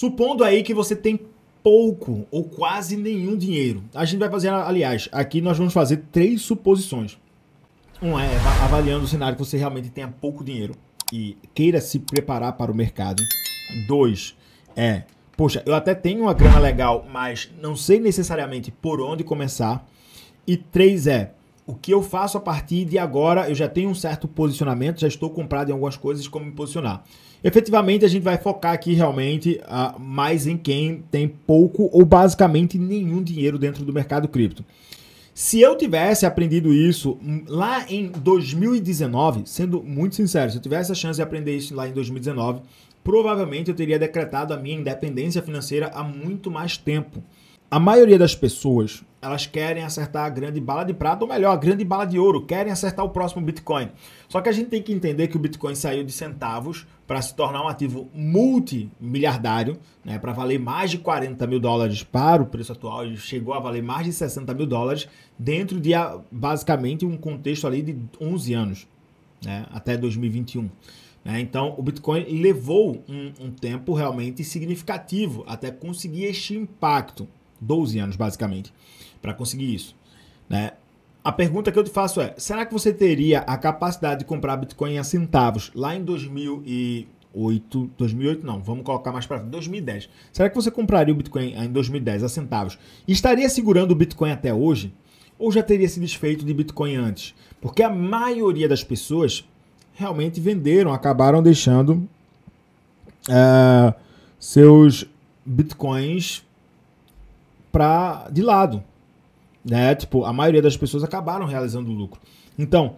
Supondo aí que você tem pouco ou quase nenhum dinheiro. A gente vai fazer, aliás, aqui nós vamos fazer três suposições. Um é avaliando o cenário que você realmente tenha pouco dinheiro e queira se preparar para o mercado. Dois é, poxa, eu até tenho uma grana legal, mas não sei necessariamente por onde começar. E três é, o que eu faço a partir de agora, eu já tenho um certo posicionamento, já estou comprado em algumas coisas, como me posicionar. Efetivamente, a gente vai focar aqui realmente uh, mais em quem tem pouco ou basicamente nenhum dinheiro dentro do mercado cripto. Se eu tivesse aprendido isso lá em 2019, sendo muito sincero, se eu tivesse a chance de aprender isso lá em 2019, provavelmente eu teria decretado a minha independência financeira há muito mais tempo. A maioria das pessoas elas querem acertar a grande bala de prata, ou melhor, a grande bala de ouro, querem acertar o próximo Bitcoin. Só que a gente tem que entender que o Bitcoin saiu de centavos para se tornar um ativo multimiliardário, né, para valer mais de 40 mil dólares para o preço atual, e chegou a valer mais de 60 mil dólares dentro de ah, basicamente um contexto ali de 11 anos, né, até 2021. Né? Então, o Bitcoin levou um, um, tempo realmente significativo até conseguir este impacto, 12 anos basicamente para conseguir isso. Né? A pergunta que eu te faço é: será que você teria a capacidade de comprar Bitcoin a centavos lá em 2008? 2008 não, vamos colocar mais para 2010. Será que você compraria o Bitcoin em 2010 a centavos? E estaria segurando o Bitcoin até hoje? Ou já teria se desfeito de Bitcoin antes? Porque a maioria das pessoas realmente venderam, acabaram deixando uh, seus bitcoins para de lado. Né? Tipo, a maioria das pessoas acabaram realizando lucro. Então,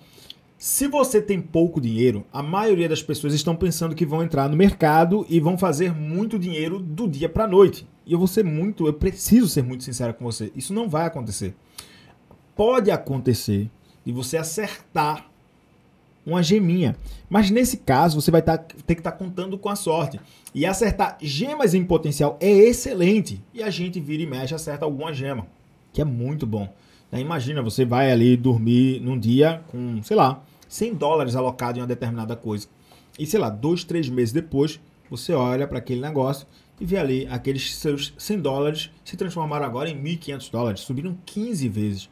se você tem pouco dinheiro, a maioria das pessoas estão pensando que vão entrar no mercado e vão fazer muito dinheiro do dia para noite. E eu vou ser muito, eu preciso ser muito sincero com você. Isso não vai acontecer. Pode acontecer de você acertar uma geminha. Mas nesse caso, você vai tá, ter que estar tá contando com a sorte. E acertar gemas em potencial é excelente. E a gente vira e mexe, acerta alguma gema que é muito bom. Né? Imagina, você vai ali dormir num dia com, sei lá, 100 dólares alocado em uma determinada coisa. E sei lá, dois, três meses depois, você olha para aquele negócio e vê ali aqueles seus 100 dólares se transformaram agora em 1.500 dólares, subiram 15 vezes.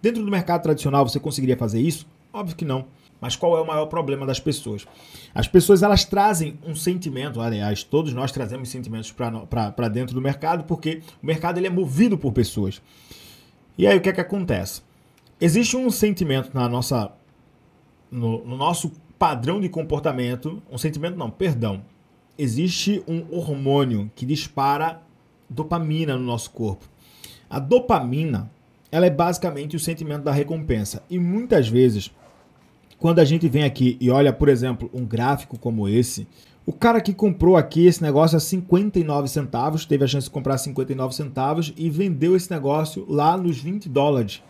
Dentro do mercado tradicional você conseguiria fazer isso? Óbvio que não. Mas qual é o maior problema das pessoas? As pessoas elas trazem um sentimento, aliás, todos nós trazemos sentimentos para dentro do mercado, porque o mercado ele é movido por pessoas. E aí o que é que acontece? Existe um sentimento na nossa, no, no nosso padrão de comportamento, um sentimento não, perdão. Existe um hormônio que dispara dopamina no nosso corpo. A dopamina, ela é basicamente o sentimento da recompensa. E muitas vezes quando a gente vem aqui e olha, por exemplo, um gráfico como esse, o cara que comprou aqui esse negócio a 59 centavos, teve a chance de comprar 59 centavos e vendeu esse negócio lá nos 20 dólares.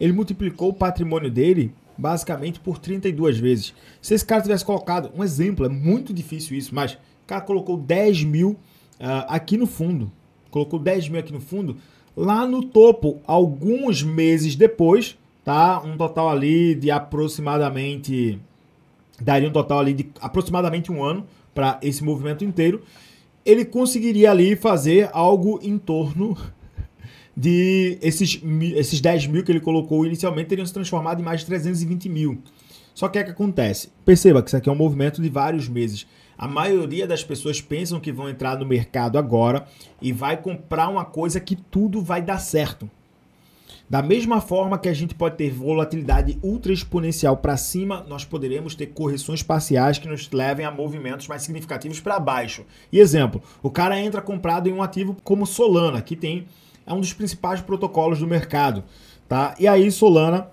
Ele multiplicou o patrimônio dele basicamente por 32 vezes. Se esse cara tivesse colocado, um exemplo, é muito difícil isso, mas o cara colocou 10 mil uh, aqui no fundo. Colocou 10 mil aqui no fundo. Lá no topo, alguns meses depois, tá? Um total ali de aproximadamente daria um total ali de aproximadamente um ano para esse movimento inteiro. Ele conseguiria ali fazer algo em torno de esses, esses 10 mil que ele colocou inicialmente teriam se transformado em mais de 320 mil. Só que é o é que acontece? Perceba que isso aqui é um movimento de vários meses. A maioria das pessoas pensam que vão entrar no mercado agora e vai comprar uma coisa que tudo vai dar certo. Da mesma forma que a gente pode ter volatilidade ultra exponencial para cima, nós poderemos ter correções parciais que nos levem a movimentos mais significativos para baixo. E exemplo, o cara entra comprado em um ativo como Solana, que tem é um dos principais protocolos do mercado, tá? E aí Solana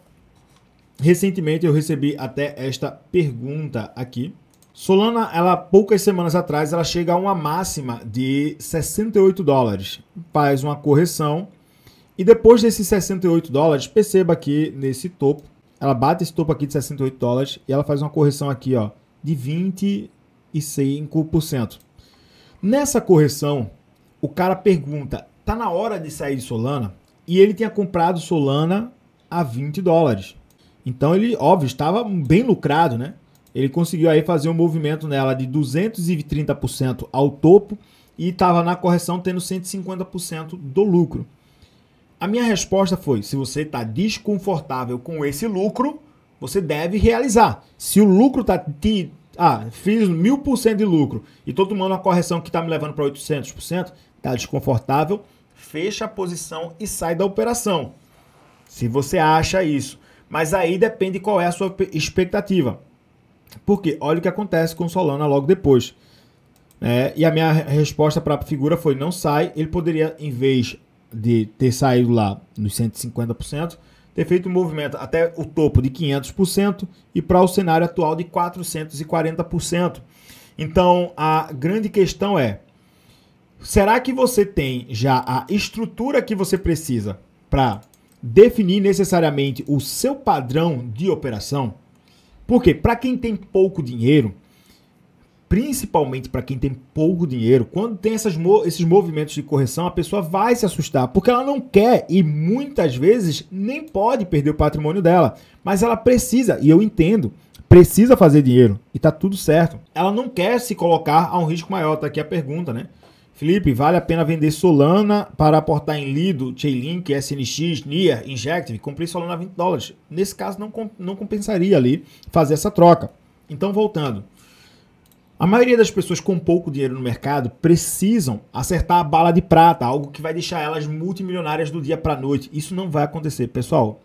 recentemente eu recebi até esta pergunta aqui. Solana, ela poucas semanas atrás, ela chega a uma máxima de 68 dólares, faz uma correção e depois desses 68 dólares, perceba que nesse topo, ela bate esse topo aqui de 68 dólares e ela faz uma correção aqui, ó, de 25%. Nessa correção, o cara pergunta: "Tá na hora de sair de Solana?" E ele tinha comprado Solana a 20 dólares. Então ele, óbvio, estava bem lucrado, né? Ele conseguiu aí fazer um movimento nela de 230% ao topo e estava na correção tendo 150% do lucro. A minha resposta foi: se você está desconfortável com esse lucro, você deve realizar. Se o lucro está te. Ah, fiz mil por cento de lucro e todo mundo uma correção que está me levando para 800%, está desconfortável, fecha a posição e sai da operação. Se você acha isso. Mas aí depende qual é a sua expectativa. Porque olha o que acontece com Solana logo depois. É, e a minha resposta para a figura foi: não sai. Ele poderia, em vez de ter saído lá nos 150%, ter feito um movimento até o topo de 500% e para o cenário atual de 440%. Então, a grande questão é: será que você tem já a estrutura que você precisa para definir necessariamente o seu padrão de operação? Porque para quem tem pouco dinheiro, principalmente para quem tem pouco dinheiro, quando tem essas, esses movimentos de correção, a pessoa vai se assustar, porque ela não quer e muitas vezes nem pode perder o patrimônio dela, mas ela precisa, e eu entendo, precisa fazer dinheiro e tá tudo certo. Ela não quer se colocar a um risco maior, tá aqui a pergunta, né? Felipe, vale a pena vender Solana para aportar em Lido, Chainlink, SNX, Nia, Injective? Comprei Solana a 20 dólares. Nesse caso, não, não compensaria ali fazer essa troca. Então, voltando. A maioria das pessoas com pouco dinheiro no mercado precisam acertar a bala de prata, algo que vai deixar elas multimilionárias do dia para a noite. Isso não vai acontecer, pessoal.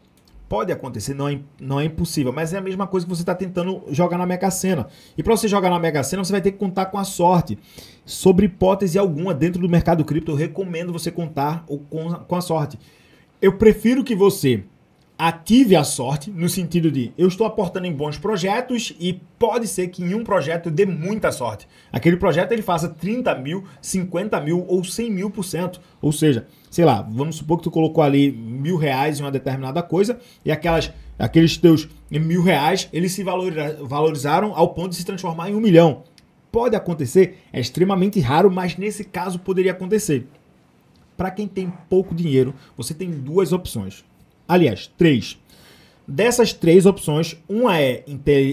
Pode acontecer, não é, não é impossível, mas é a mesma coisa que você está tentando jogar na Mega Sena. E para você jogar na Mega Sena, você vai ter que contar com a sorte. Sobre hipótese alguma, dentro do mercado cripto, eu recomendo você contar com a sorte. Eu prefiro que você ative a sorte, no sentido de eu estou aportando em bons projetos e pode ser que em um projeto eu dê muita sorte. Aquele projeto ele faça 30 mil, 50 mil ou 100 mil por cento. Ou seja, sei lá, vamos supor que tu colocou ali mil reais em uma determinada coisa e aquelas, aqueles teus mil reais eles se valorizaram ao ponto de se transformar em um milhão. Pode acontecer, é extremamente raro, mas nesse caso poderia acontecer. Para quem tem pouco dinheiro, você tem duas opções Aliás, três. Dessas três opções, uma é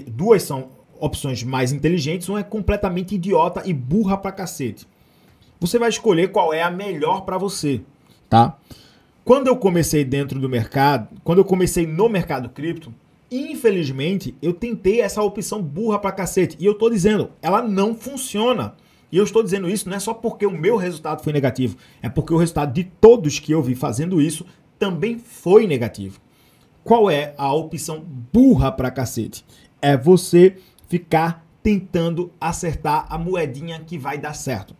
duas são opções mais inteligentes, uma é completamente idiota e burra pra cacete. Você vai escolher qual é a melhor para você, tá? Quando eu comecei dentro do mercado, quando eu comecei no mercado cripto, infelizmente, eu tentei essa opção burra pra cacete. E eu tô dizendo, ela não funciona. E eu estou dizendo isso não é só porque o meu resultado foi negativo, é porque o resultado de todos que eu vi fazendo isso também foi negativo. Qual é a opção burra pra cacete? É você ficar tentando acertar a moedinha que vai dar certo.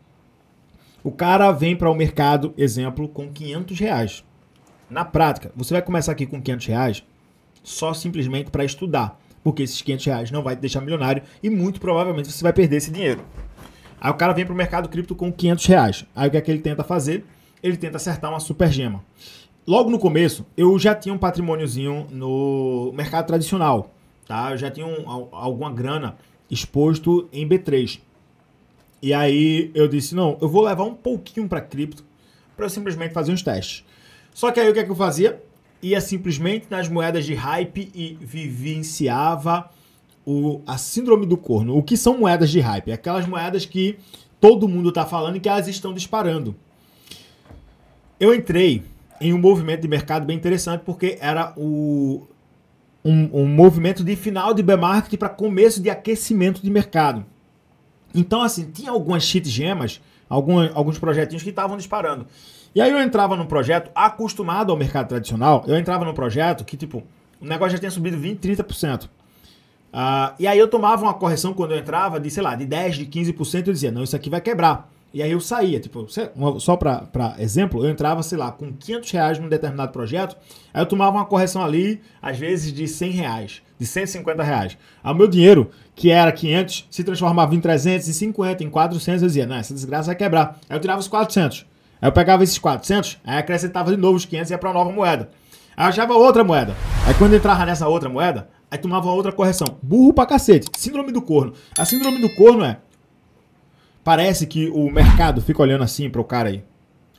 O cara vem para o mercado, exemplo, com 500 reais. Na prática, você vai começar aqui com 500 reais só simplesmente para estudar, porque esses 500 reais não vai te deixar milionário e muito provavelmente você vai perder esse dinheiro. Aí o cara vem para o mercado cripto com 500 reais. Aí o que é que ele tenta fazer? Ele tenta acertar uma super gema logo no começo, eu já tinha um patrimôniozinho no mercado tradicional, tá? Eu já tinha um, alguma grana exposto em B3. E aí eu disse, não, eu vou levar um pouquinho para cripto para simplesmente fazer uns testes. Só que aí o que é que eu fazia? Ia simplesmente nas moedas de hype e vivenciava o, a síndrome do corno. O que são moedas de hype? É aquelas moedas que todo mundo está falando e que elas estão disparando. Eu entrei em um movimento de mercado bem interessante, porque era o, um, um movimento de final de bear market para começo de aquecimento de mercado. Então, assim, tinha algumas cheat gemas, alguns projetinhos que estavam disparando. E aí eu entrava num projeto acostumado ao mercado tradicional, eu entrava num projeto que, tipo, o negócio já tinha subido 20%, 30%. Uh, e aí eu tomava uma correção quando eu entrava de, sei lá, de 10%, de 15%, eu dizia, não, isso aqui vai quebrar. E aí eu saía, tipo, só para exemplo, eu entrava, sei lá, com 500 reais num determinado projeto, aí eu tomava uma correção ali, às vezes de 100 reais, de 150 reais. Aí o meu dinheiro, que era 500, se transformava em 350, em 400, eu dizia, não, essa desgraça vai quebrar. Aí eu tirava os 400, aí eu pegava esses 400, aí acrescentava de novo os 500 e ia pra nova moeda. Aí eu achava outra moeda. Aí quando entrava nessa outra moeda, aí tomava outra correção. Burro pra cacete, síndrome do corno. A síndrome do corno é, Parece que o mercado fica olhando assim para o cara aí.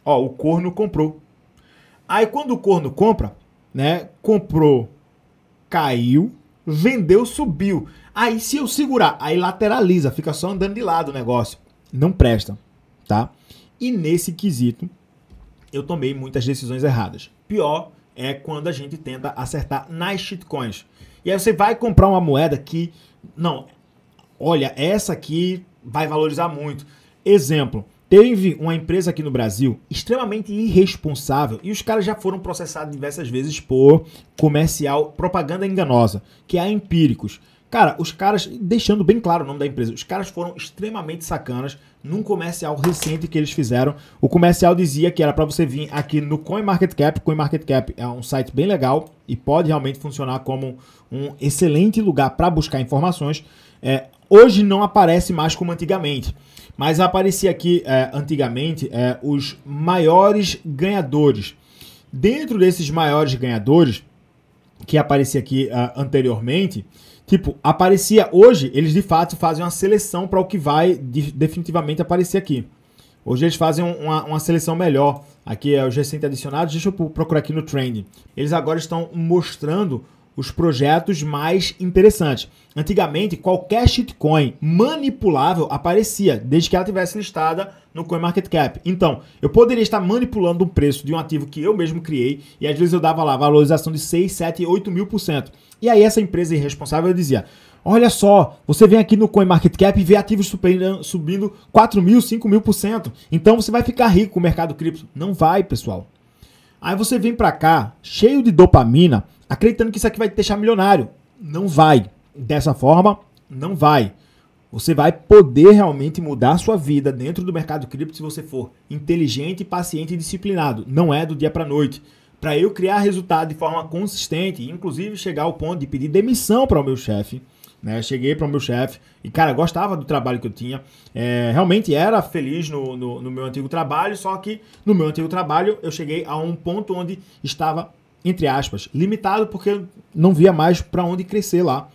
Ó, o corno comprou. Aí quando o corno compra, né? Comprou, caiu, vendeu, subiu. Aí se eu segurar, aí lateraliza, fica só andando de lado o negócio. Não presta, tá? E nesse quesito, eu tomei muitas decisões erradas. Pior é quando a gente tenta acertar nas shitcoins. E aí você vai comprar uma moeda que, não, olha, essa aqui vai valorizar muito. Exemplo, teve uma empresa aqui no Brasil extremamente irresponsável e os caras já foram processados diversas vezes por comercial propaganda enganosa, que é a Empíricos. Cara, os caras, deixando bem claro o nome da empresa, os caras foram extremamente sacanas num comercial recente que eles fizeram. O comercial dizia que era para você vir aqui no CoinMarketCap. CoinMarketCap é um site bem legal e pode realmente funcionar como um excelente lugar para buscar informações. É, Hoje não aparece mais como antigamente, mas aparecia aqui é, antigamente é, os maiores ganhadores. Dentro desses maiores ganhadores, que aparecia aqui é, anteriormente, tipo, aparecia hoje, eles de fato fazem uma seleção para o que vai de, definitivamente aparecer aqui. Hoje eles fazem uma, uma, seleção melhor. Aqui é os recente adicionados. Deixa eu procurar aqui no trend. Eles agora estão mostrando os projetos mais interessantes. Antigamente, qualquer shitcoin manipulável aparecia, desde que ela tivesse listada no CoinMarketCap. Então, eu poderia estar manipulando o preço de um ativo que eu mesmo criei, e às vezes eu dava lá valorização de 6, 7, 8 mil por cento. E aí essa empresa irresponsável dizia, olha só, você vem aqui no CoinMarketCap e vê ativos subindo 4 mil, 5 mil por cento. Então você vai ficar rico com o mercado cripto. Não vai, pessoal. Aí você vem para cá, cheio de dopamina, acreditando que isso aqui vai te deixar milionário. Não vai. Dessa forma, não vai. Você vai poder realmente mudar a sua vida dentro do mercado cripto se você for inteligente, paciente e disciplinado. Não é do dia para noite. Para eu criar resultado de forma consistente, inclusive chegar ao ponto de pedir demissão para o meu chefe, né? Cheguei para o meu chefe e, cara, gostava do trabalho que eu tinha. É, realmente era feliz no, no, no meu antigo trabalho, só que no meu antigo trabalho eu cheguei a um ponto onde estava entre aspas, limitado, porque não via mais para onde crescer lá.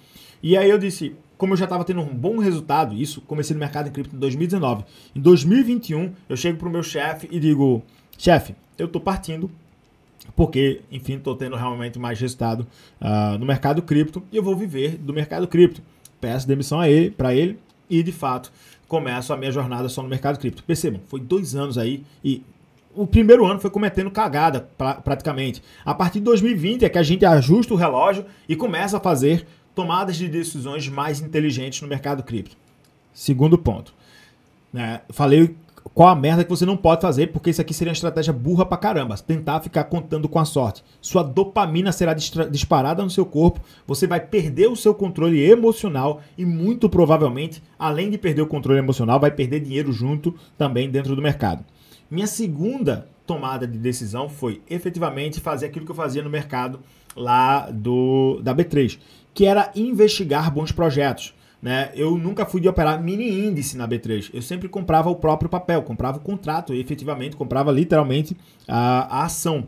E aí eu disse, como eu já estava tendo um bom resultado, isso, comecei no mercado em cripto em 2019. Em 2021, eu chego para o meu chefe e digo, chefe, eu estou partindo, porque, enfim, estou tendo realmente mais resultado uh, no mercado cripto e eu vou viver do mercado cripto. Peço demissão ele, para ele e, de fato, começo a minha jornada só no mercado cripto. Percebam, foi dois anos aí e o primeiro ano foi cometendo cagada pra, praticamente. A partir de 2020 é que a gente ajusta o relógio e começa a fazer tomadas de decisões mais inteligentes no mercado cripto. Segundo ponto. Né, falei qual a merda que você não pode fazer, porque isso aqui seria uma estratégia burra pra caramba. Tentar ficar contando com a sorte. Sua dopamina será disparada no seu corpo, você vai perder o seu controle emocional e, muito provavelmente, além de perder o controle emocional, vai perder dinheiro junto também dentro do mercado. Minha segunda tomada de decisão foi efetivamente fazer aquilo que eu fazia no mercado lá do da B3, que era investigar bons projetos. Né? Eu nunca fui de operar mini índice na B3. Eu sempre comprava o próprio papel, comprava o contrato, e efetivamente comprava literalmente a, a ação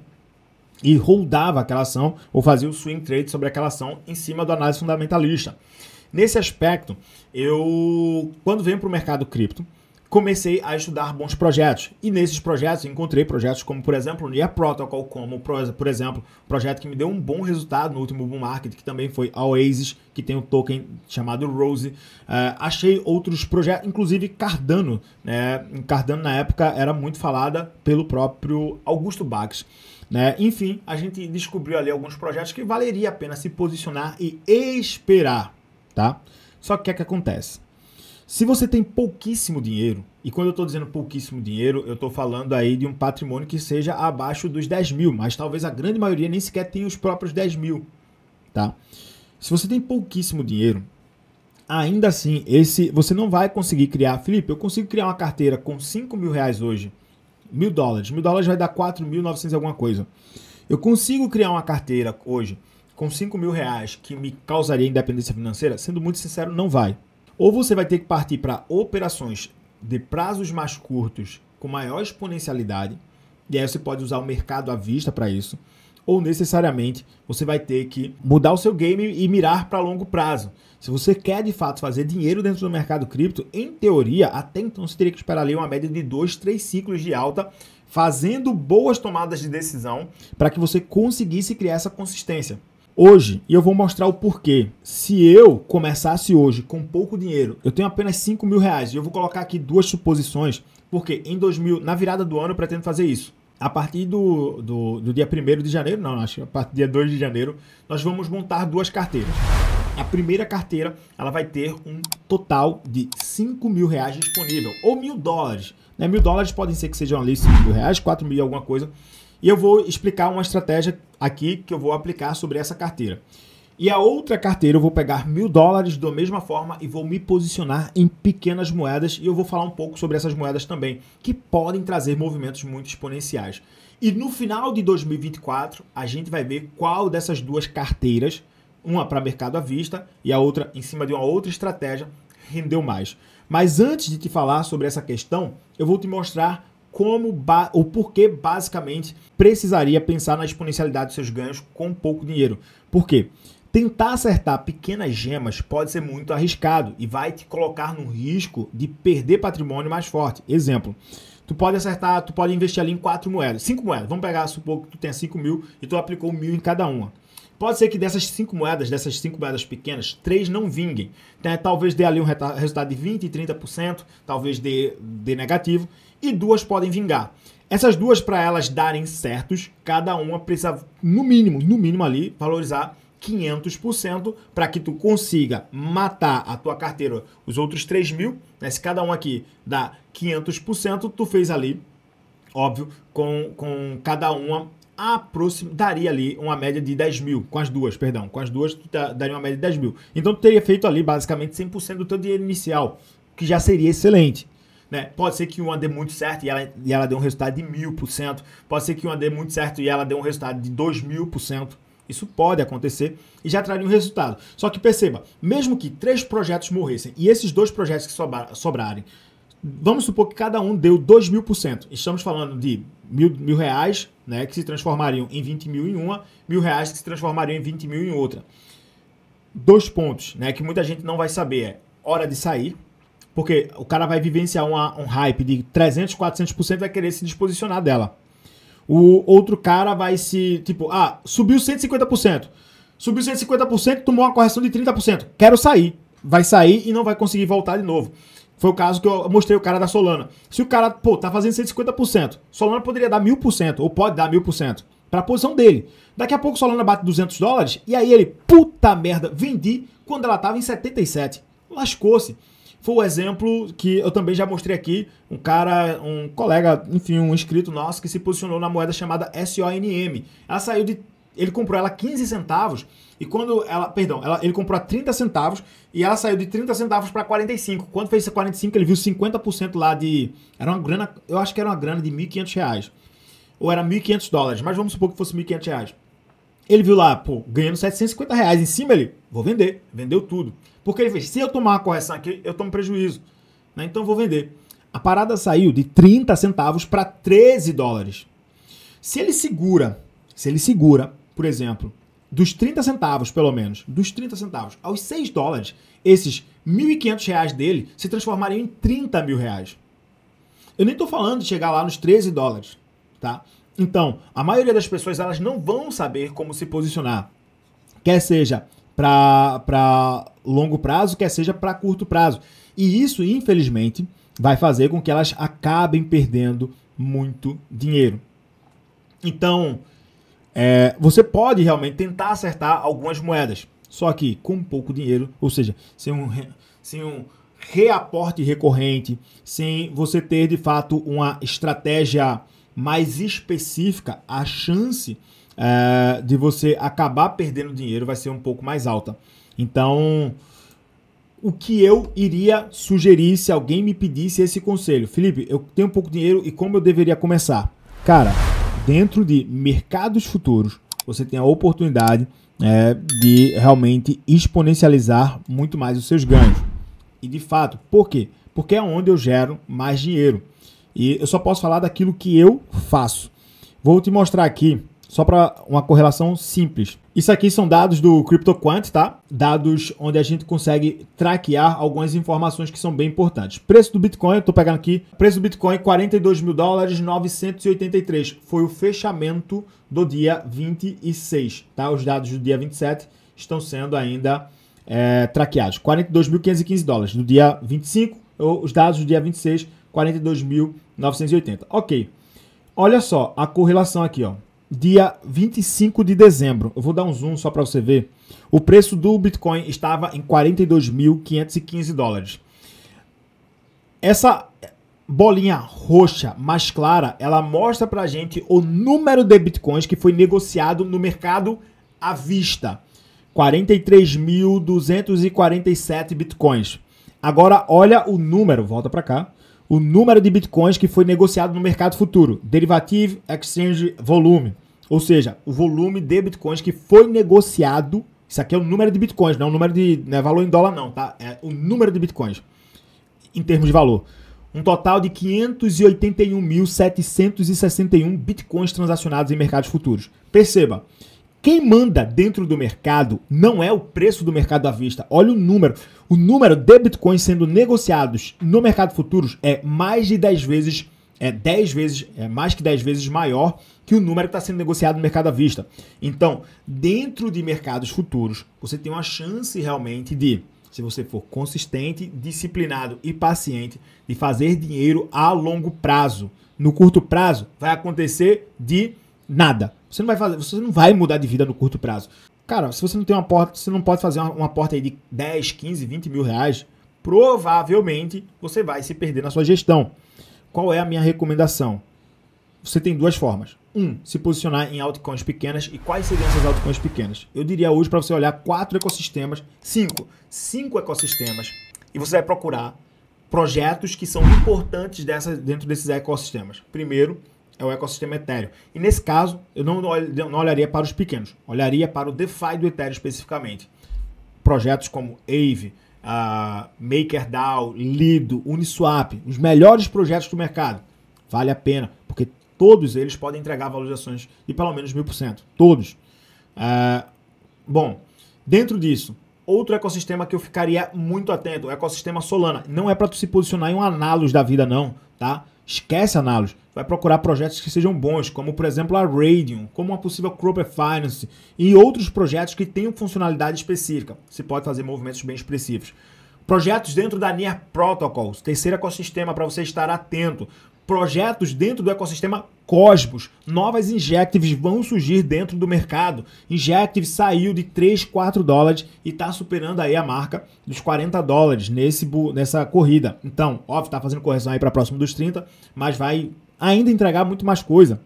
e holdava aquela ação ou fazia o swing trade sobre aquela ação em cima do análise fundamentalista. Nesse aspecto, eu quando venho para o mercado cripto, comecei a estudar bons projetos. E nesses projetos encontrei projetos como, por exemplo, o Near Protocol, como, por exemplo, projeto que me deu um bom resultado no último bull market, que também foi a Oasis, que tem um token chamado Rose. Uh, achei outros projetos, inclusive Cardano. Né? Cardano, na época, era muito falada pelo próprio Augusto Bax. Né? Enfim, a gente descobriu ali alguns projetos que valeria a pena se posicionar e esperar, tá? Só que o que, é que acontece? Se você tem pouquíssimo dinheiro, e quando eu estou dizendo pouquíssimo dinheiro, eu estou falando aí de um patrimônio que seja abaixo dos 10 mil, mas talvez a grande maioria nem sequer tenha os próprios 10 mil, tá? Se você tem pouquíssimo dinheiro, ainda assim, esse você não vai conseguir criar. Felipe, eu consigo criar uma carteira com 5 mil reais hoje, mil dólares, mil dólares vai dar 4.900 alguma coisa. Eu consigo criar uma carteira hoje com 5 mil reais que me causaria independência financeira? Sendo muito sincero, não vai. Ou você vai ter que partir para operações de prazos mais curtos, com maior exponencialidade, e aí você pode usar o mercado à vista para isso, ou necessariamente você vai ter que mudar o seu game e mirar para longo prazo. Se você quer de fato fazer dinheiro dentro do mercado cripto, em teoria, até então você teria que esperar ali uma média de dois, três ciclos de alta, fazendo boas tomadas de decisão para que você conseguisse criar essa consistência hoje e eu vou mostrar o porquê. Se eu começasse hoje com pouco dinheiro, eu tenho apenas 5 mil reais e eu vou colocar aqui duas suposições, porque em 2000, na virada do ano, eu pretendo fazer isso. A partir do, do, do dia 1 de janeiro, não, acho que a partir do dia 2 de janeiro, nós vamos montar duas carteiras. A primeira carteira, ela vai ter um total de 5 mil reais disponível, ou mil dólares. Né? Mil dólares podem ser que sejam ali 5 mil reais, 4 mil alguma coisa. E eu vou explicar uma estratégia aqui que eu vou aplicar sobre essa carteira. E a outra carteira eu vou pegar mil dólares da mesma forma e vou me posicionar em pequenas moedas e eu vou falar um pouco sobre essas moedas também, que podem trazer movimentos muito exponenciais. E no final de 2024, a gente vai ver qual dessas duas carteiras, uma para mercado à vista e a outra em cima de uma outra estratégia, rendeu mais. Mas antes de te falar sobre essa questão, eu vou te mostrar como ou por que basicamente precisaria pensar na exponencialidade dos seus ganhos com pouco dinheiro. Por quê? Tentar acertar pequenas gemas pode ser muito arriscado e vai te colocar no risco de perder patrimônio mais forte. Exemplo, tu pode acertar, tu pode investir ali em quatro moedas, cinco moedas. Vamos pegar, supor que tu tenha cinco mil e tu aplicou mil em cada uma. Pode ser que dessas cinco moedas, dessas cinco moedas pequenas, três não vinguem. Então, talvez dê ali um resultado de 20%, 30%, talvez dê, dê negativo e duas podem vingar. Essas duas, para elas darem certos, cada uma precisa, no mínimo, no mínimo ali, valorizar 500% para que tu consiga matar a tua carteira os outros 3 mil. Né? Se cada um aqui dá 500%, tu fez ali, óbvio, com, com cada uma aproxim, daria ali uma média de 10 mil, com as duas, perdão, com as duas tu daria uma média de 10 mil. Então tu teria feito ali basicamente 100% do teu dinheiro inicial, que já seria excelente. Né? Pode ser que uma dê muito certo e ela, e ela dê um resultado de mil por cento. Pode ser que uma dê muito certo e ela dê um resultado de dois mil por cento. Isso pode acontecer e já traria um resultado. Só que perceba, mesmo que três projetos morressem e esses dois projetos que sobra, sobrarem, vamos supor que cada um deu dois mil por cento. Estamos falando de mil, mil reais, né, que se transformariam em 20 mil em uma, mil reais que se transformariam em 20 mil em outra. Dois pontos, né, que muita gente não vai saber é hora de sair, porque o cara vai vivenciar uma, um hype de 300, 400%, vai querer se desposicionar dela. O outro cara vai se, tipo, ah, subiu 150%. Subiu 150%, tomou uma correção de 30%. Quero sair. Vai sair e não vai conseguir voltar de novo. Foi o caso que eu mostrei o cara da Solana. Se o cara, pô, tá fazendo 150%, Solana poderia dar 1000%, ou pode dar 1000%, pra posição dele. Daqui a pouco Solana bate 200 dólares, e aí ele, puta merda, vendi quando ela tava em 77. Lascou-se foi o exemplo que eu também já mostrei aqui, um cara, um colega, enfim, um inscrito nosso que se posicionou na moeda chamada SONM. Ela saiu de ele comprou ela 15 centavos e quando ela, perdão, ela, ele comprou a 30 centavos e ela saiu de 30 centavos para 45. Quando fez esse 45, ele viu 50% lá de era uma grana, eu acho que era uma grana de 1.500 reais ou era 1.500 dólares, mas vamos supor que fosse 1.500 reais. Ele viu lá, pô, ganhando 750 reais em cima, ele, vou vender. Vendeu tudo. Porque ele fez, se eu tomar uma correção aqui, eu tomo prejuízo. Né? Então vou vender. A parada saiu de 30 centavos para 13 dólares. Se ele segura, se ele segura, por exemplo, dos 30 centavos, pelo menos, dos 30 centavos aos 6 dólares, esses 1.500 reais dele se transformariam em 30 mil reais. Eu nem estou falando de chegar lá nos 13 dólares, tá? Então, a maioria das pessoas elas não vão saber como se posicionar. Quer seja para longo prazo, quer seja para curto prazo. E isso, infelizmente, vai fazer com que elas acabem perdendo muito dinheiro. Então, é, você pode realmente tentar acertar algumas moedas, só que com pouco dinheiro, ou seja, sem um, sem um reaporte recorrente, sem você ter de fato uma estratégia mais específica, a chance é, de você acabar perdendo dinheiro vai ser um pouco mais alta. Então, o que eu iria sugerir se alguém me pedisse esse conselho? Felipe, eu tenho pouco dinheiro e como eu deveria começar? Cara, dentro de mercados futuros, você tem a oportunidade é, de realmente exponencializar muito mais os seus ganhos. E de fato, por quê? Porque é onde eu gero mais dinheiro. E eu só posso falar daquilo que eu faço. Vou te mostrar aqui, só para uma correlação simples. Isso aqui são dados do CryptoQuant, tá? Dados onde a gente consegue traquear algumas informações que são bem importantes. Preço do Bitcoin, eu tô pegando aqui, preço do Bitcoin 42 mil dólares 983. Foi o fechamento do dia 26, tá? Os dados do dia 27 estão sendo ainda é, traqueados. 42.515 dólares. No dia 25, os dados do dia 26 42.980. Ok. Olha só a correlação aqui, ó. Dia 25 de dezembro. Eu vou dar um zoom só para você ver. O preço do Bitcoin estava em 42.515 dólares. Essa bolinha roxa mais clara, ela mostra pra gente o número de bitcoins que foi negociado no mercado à vista. 43.247 bitcoins. Agora olha o número, volta para cá o número de bitcoins que foi negociado no mercado futuro, Derivative Exchange Volume, ou seja, o volume de bitcoins que foi negociado. Isso aqui é o número de bitcoins, não é o número de é valor em dólar, não, tá? É o número de bitcoins em termos de valor. Um total de 581.761 bitcoins transacionados em mercados futuros. Perceba, quem manda dentro do mercado não é o preço do mercado à vista. Olha o número. O número de bitcoins sendo negociados no mercado futuros é mais de 10 vezes, é 10 vezes, é mais que 10 vezes maior que o número que está sendo negociado no mercado à vista. Então, dentro de mercados futuros, você tem uma chance realmente de, se você for consistente, disciplinado e paciente, de fazer dinheiro a longo prazo. No curto prazo, vai acontecer de nada você não vai fazer, você não vai mudar de vida no curto prazo. Cara, se você não tem uma porta, você não pode fazer uma, uma porta aí de 10, 15, 20 mil reais, provavelmente você vai se perder na sua gestão. Qual é a minha recomendação? Você tem duas formas. Um, se posicionar em altcoins pequenas. E quais seriam essas altcoins pequenas? Eu diria hoje para você olhar quatro ecossistemas, cinco, cinco ecossistemas. E você vai procurar projetos que são importantes dessa, dentro desses ecossistemas. Primeiro, é o ecossistema Ethereum. E nesse caso, eu não, não olharia para os pequenos, olharia para o DeFi do Ethereum especificamente. Projetos como AVE, uh, MakerDAO, Lido, Uniswap, os melhores projetos do mercado. Vale a pena, porque todos eles podem entregar valorizações de pelo menos mil por cento. Todos. Uh, bom, dentro disso, outro ecossistema que eu ficaria muito atento, o ecossistema Solana. Não é para tu se posicionar em um análise da vida, não, tá? Esquece a Vai procurar projetos que sejam bons, como por exemplo a Radium, como uma possível Cropper Finance e outros projetos que tenham funcionalidade específica. Você pode fazer movimentos bem expressivos. Projetos dentro da NIR Protocols, terceiro ecossistema para você estar atento projetos dentro do ecossistema Cosmos. Novas injectives vão surgir dentro do mercado. Injective saiu de 3, 4 dólares e está superando aí a marca dos 40 dólares nesse, nessa corrida. Então, óbvio, está fazendo correção aí para próximo dos 30, mas vai ainda entregar muito mais coisa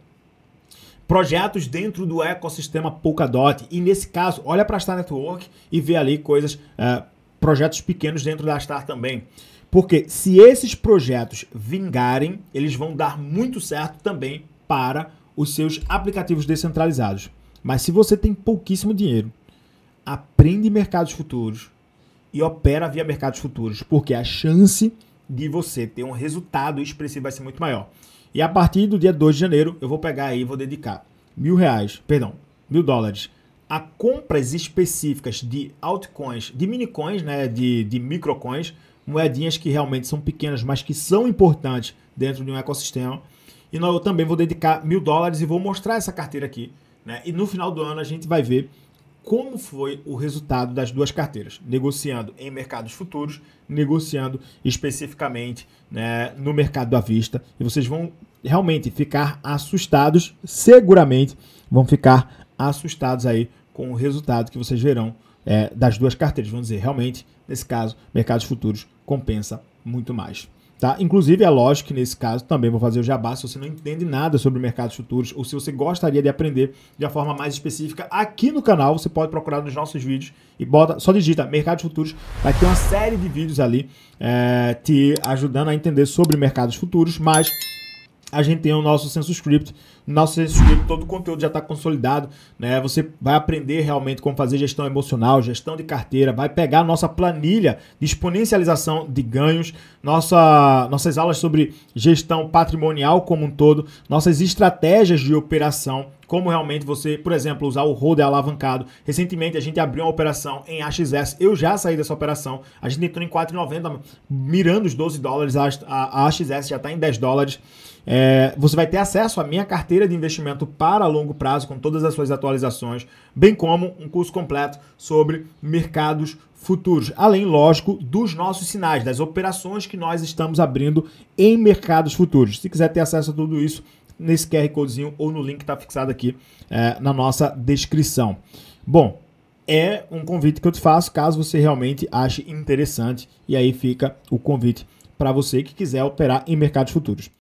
projetos dentro do ecossistema Polkadot. E nesse caso, olha para a Star Network e vê ali coisas, eh, projetos pequenos dentro da Star também. Porque se esses projetos vingarem, eles vão dar muito certo também para os seus aplicativos descentralizados. Mas se você tem pouquíssimo dinheiro, aprende mercados futuros e opera via mercados futuros, porque a chance de você ter um resultado expressivo vai ser muito maior. E a partir do dia 2 de janeiro, eu vou pegar aí e vou dedicar mil reais, perdão, mil dólares a compras específicas de altcoins, de minicoins, né, de, de microcoins, moedinhas que realmente são pequenas, mas que são importantes dentro de um ecossistema. E eu também vou dedicar mil dólares e vou mostrar essa carteira aqui. Né? E no final do ano a gente vai ver como foi o resultado das duas carteiras, negociando em mercados futuros, negociando especificamente né, no mercado à vista. E vocês vão realmente ficar assustados, seguramente vão ficar assustados aí com o resultado que vocês verão é, das duas carteiras. Vamos dizer, realmente, nesse caso, mercados futuros compensa muito mais. Tá? Inclusive, é lógico que nesse caso também vou fazer o jabá. Se você não entende nada sobre mercados futuros ou se você gostaria de aprender de uma forma mais específica aqui no canal, você pode procurar nos nossos vídeos e bota, só digita mercados futuros. Vai ter uma série de vídeos ali é, te ajudando a entender sobre mercados futuros, mas a gente tem o nosso Census Script nosso sujeito, todo o conteúdo já está consolidado, né? Você vai aprender realmente como fazer gestão emocional, gestão de carteira, vai pegar nossa planilha de exponencialização de ganhos, nossa, nossas aulas sobre gestão patrimonial como um todo, nossas estratégias de operação, como realmente você, por exemplo, usar o holder alavancado. Recentemente a gente abriu uma operação em AXS, eu já saí dessa operação, a gente entrou em 4,90, mirando os 12 dólares, a, a AXS já está em 10 dólares. É, você vai ter acesso à minha carteira carteira de investimento para longo prazo, com todas as suas atualizações, bem como um curso completo sobre mercados futuros. Além, lógico, dos nossos sinais, das operações que nós estamos abrindo em mercados futuros. Se quiser ter acesso a tudo isso, nesse QR Codezinho ou no link que está fixado aqui é, na nossa descrição. Bom, é um convite que eu te faço caso você realmente ache interessante, e aí fica o convite para você que quiser operar em mercados futuros.